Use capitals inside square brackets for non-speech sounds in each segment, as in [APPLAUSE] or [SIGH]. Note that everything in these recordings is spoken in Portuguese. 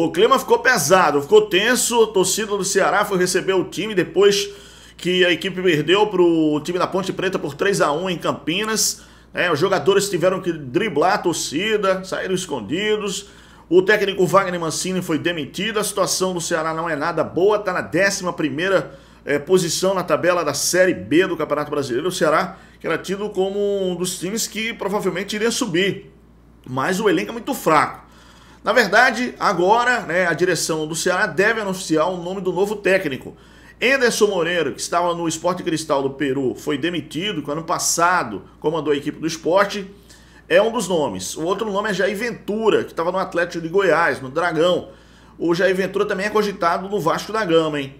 O clima ficou pesado, ficou tenso. A torcida do Ceará foi receber o time depois que a equipe perdeu para o time da Ponte Preta por 3 a 1 em Campinas. É, os jogadores tiveram que driblar a torcida, saíram escondidos. O técnico Wagner Mancini foi demitido. A situação do Ceará não é nada boa, está na 11 primeira é, posição na tabela da Série B do Campeonato Brasileiro. O Ceará, que era tido como um dos times que provavelmente iria subir. Mas o elenco é muito fraco. Na verdade, agora né, a direção do Ceará deve anunciar o nome do novo técnico. Enderson Moreira, que estava no Esporte Cristal do Peru, foi demitido, que ano passado comandou a equipe do esporte, é um dos nomes. O outro nome é Jair Ventura, que estava no Atlético de Goiás, no Dragão. O Jair Ventura também é cogitado no Vasco da Gama, hein?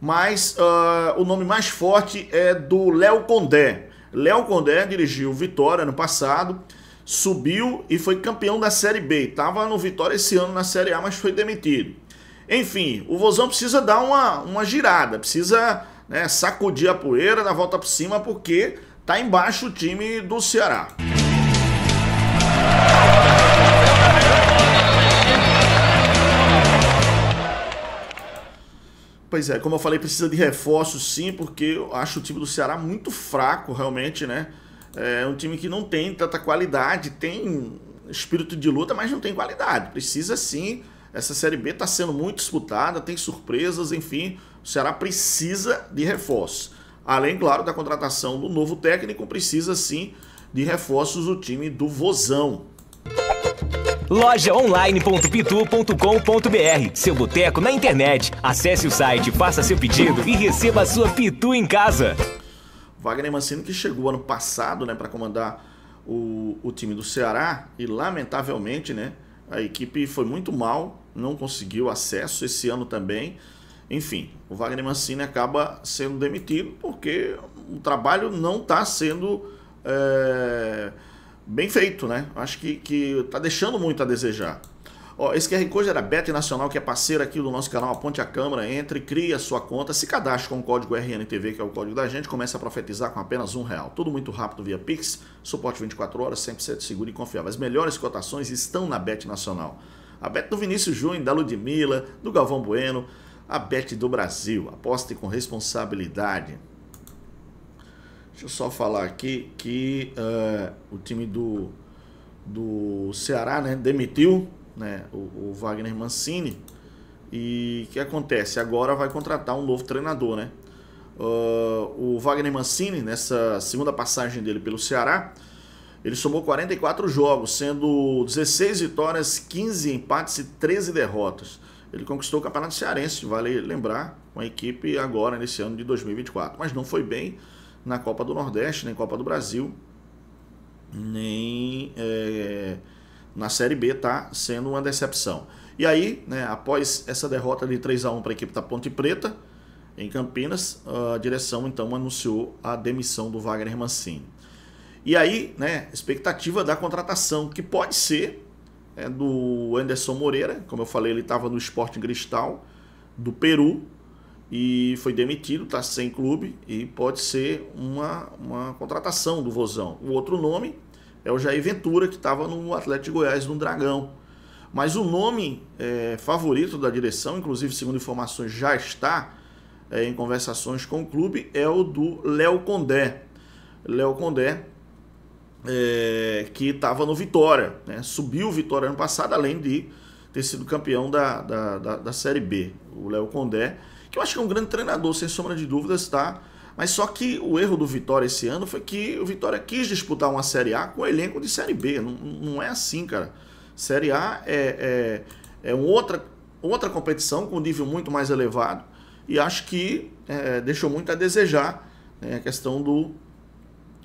Mas uh, o nome mais forte é do Léo Condé. Léo Condé dirigiu Vitória no passado, subiu e foi campeão da Série B. Estava no Vitória esse ano na Série A, mas foi demitido. Enfim, o Vozão precisa dar uma, uma girada, precisa né, sacudir a poeira, dar volta por cima, porque tá embaixo o time do Ceará. Pois é, como eu falei, precisa de reforços sim, porque eu acho o time do Ceará muito fraco, realmente, né? É um time que não tem tanta qualidade, tem espírito de luta, mas não tem qualidade. Precisa sim. Essa Série B está sendo muito disputada, tem surpresas, enfim. O Ceará precisa de reforços Além, claro, da contratação do novo técnico, precisa sim de reforços o time do Vozão. Lojaonline.pitu.com.br Seu boteco na internet. Acesse o site, faça seu pedido e receba a sua Pitu em casa. Wagner Mancini que chegou ano passado, né, para comandar o, o time do Ceará e lamentavelmente, né, a equipe foi muito mal, não conseguiu acesso esse ano também. Enfim, o Wagner Mancini acaba sendo demitido porque o trabalho não está sendo é, bem feito, né? Acho que está deixando muito a desejar. Ó, esse QR Code era Beta Nacional, que é parceiro aqui do nosso canal. Aponte a câmera, entre, cria a sua conta, se cadastre com o código RNTV, que é o código da gente, começa a profetizar com apenas um real. Tudo muito rápido via Pix, suporte 24 horas, 100% seguro e confiável. As melhores cotações estão na Bet Nacional. A Bet do Vinícius Júnior, da Ludmilla, do Galvão Bueno, a Bet do Brasil. Aposte com responsabilidade. Deixa eu só falar aqui que uh, o time do, do Ceará né, demitiu né, o, o Wagner Mancini. E o que acontece? Agora vai contratar um novo treinador, né? Uh, o Wagner Mancini, nessa segunda passagem dele pelo Ceará, ele somou 44 jogos, sendo 16 vitórias, 15 empates e 13 derrotas. Ele conquistou o Campeonato Cearense, vale lembrar, com a equipe agora nesse ano de 2024. Mas não foi bem na Copa do Nordeste, nem Copa do Brasil, nem é, na Série B está sendo uma decepção. E aí, né, após essa derrota de 3 a 1 para a equipe da Ponte Preta, em Campinas, a direção então anunciou a demissão do Wagner Mancini. E aí, né, expectativa da contratação, que pode ser é, do Anderson Moreira, como eu falei, ele estava no Sporting Cristal do Peru e foi demitido, está sem clube e pode ser uma, uma contratação do Vozão. O outro nome é o Jair Ventura, que estava no Atlético de Goiás, no Dragão. Mas o nome é, favorito da direção, inclusive segundo informações já está é, em conversações com o clube, é o do Léo Condé. Léo Condé, é, que estava no Vitória, né? subiu o Vitória ano passado, além de ter sido campeão da, da, da, da Série B. O Léo Condé, que eu acho que é um grande treinador, sem sombra de dúvidas, está mas só que o erro do Vitória esse ano foi que o Vitória quis disputar uma Série A com um elenco de Série B. Não, não é assim, cara. Série A é, é, é outra, outra competição com nível muito mais elevado. E acho que é, deixou muito a desejar né, a questão do,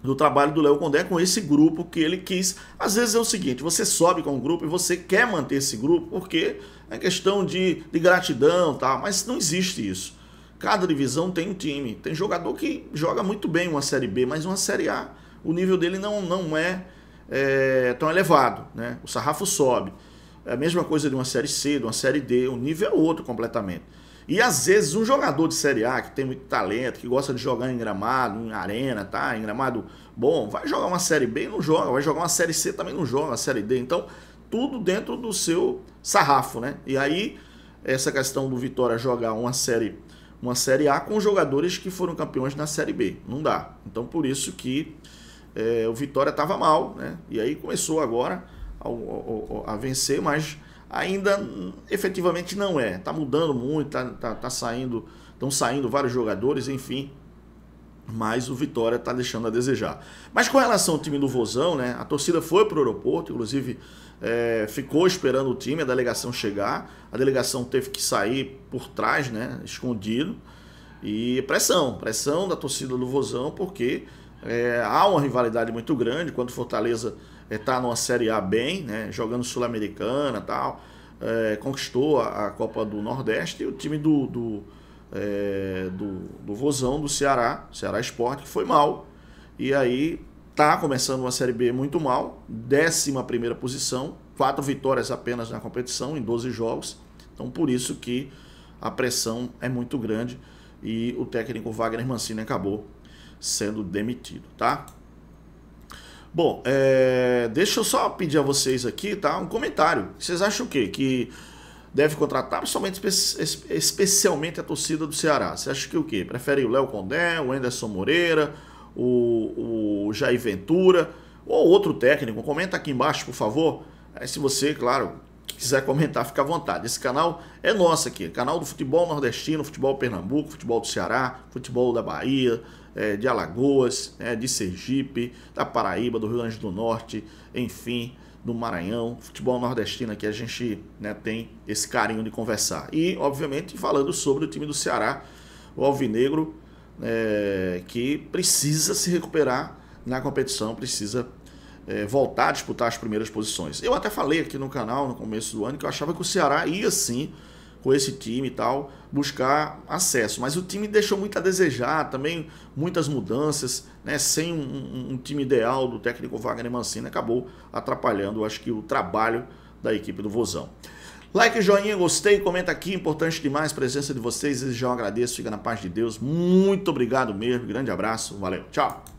do trabalho do Léo Condé com esse grupo que ele quis. Às vezes é o seguinte, você sobe com um grupo e você quer manter esse grupo porque é questão de, de gratidão, tá? mas não existe isso. Cada divisão tem um time. Tem jogador que joga muito bem uma Série B, mas uma Série A, o nível dele não, não é, é tão elevado. Né? O sarrafo sobe. É a mesma coisa de uma Série C, de uma Série D. O nível é outro completamente. E às vezes um jogador de Série A que tem muito talento, que gosta de jogar em gramado, em arena, tá? Em gramado bom, vai jogar uma Série B e não joga, vai jogar uma Série C também não joga, uma Série D. Então, tudo dentro do seu sarrafo, né? E aí, essa questão do Vitória jogar uma Série uma Série A com jogadores que foram campeões na Série B. Não dá. Então por isso que é, o Vitória estava mal, né? E aí começou agora a, a, a, vencer, mas ainda efetivamente não é. Tá mudando muito, tá, tá, tá saindo, estão saindo vários jogadores, enfim mas o Vitória está deixando a desejar. Mas com relação ao time do Vozão, né, a torcida foi para o aeroporto, inclusive é, ficou esperando o time, a delegação chegar. A delegação teve que sair por trás, né, escondido. E pressão, pressão da torcida do Vozão, porque é, há uma rivalidade muito grande quando Fortaleza está é, tá numa Série A bem, né, jogando Sul-Americana tal, é, conquistou a, a, Copa do Nordeste e o time do, do é, do, do Vozão, do Ceará, Ceará Esporte, que foi mal. E aí tá começando uma Série B muito mal, 11 posição, quatro vitórias apenas na competição, em 12 jogos. Então, por isso que a pressão é muito grande e o técnico Wagner Mancini acabou sendo demitido, tá? Bom, é... deixa eu só pedir a vocês aqui, tá? Um comentário. Vocês acham o quê? Que deve contratar, principalmente especialmente a torcida do Ceará. Você acha que o quê? Prefere o Léo Condé, o Anderson Moreira, o, o Jair Ventura ou outro técnico? Comenta aqui embaixo, por favor. se você, claro, quiser [LAUGHS] comentar, fica à vontade. Esse canal é nosso aqui, canal do futebol nordestino, futebol Pernambuco, futebol do Ceará, futebol da Bahia, é, de Alagoas, é, de Sergipe, da Paraíba, do Rio Grande do Norte, enfim, do Maranhão, futebol nordestino que a gente né, tem esse carinho de conversar. E, obviamente, falando sobre o time do Ceará, o Alvinegro, é, que precisa se recuperar na competição, precisa é, voltar a disputar as primeiras posições. Eu até falei aqui no canal, no começo do ano, que eu achava que o Ceará ia sim com esse time e tal, buscar acesso. Mas o time deixou muito a desejar, também muitas mudanças, né? Sem um, um time ideal do técnico Wagner Mancini, acabou atrapalhando, acho que, o trabalho da equipe do Vozão. Like, joinha, gostei, comenta aqui, importante demais a presença de vocês, já agradeço, fica na paz de Deus, muito obrigado mesmo, grande abraço, valeu, tchau!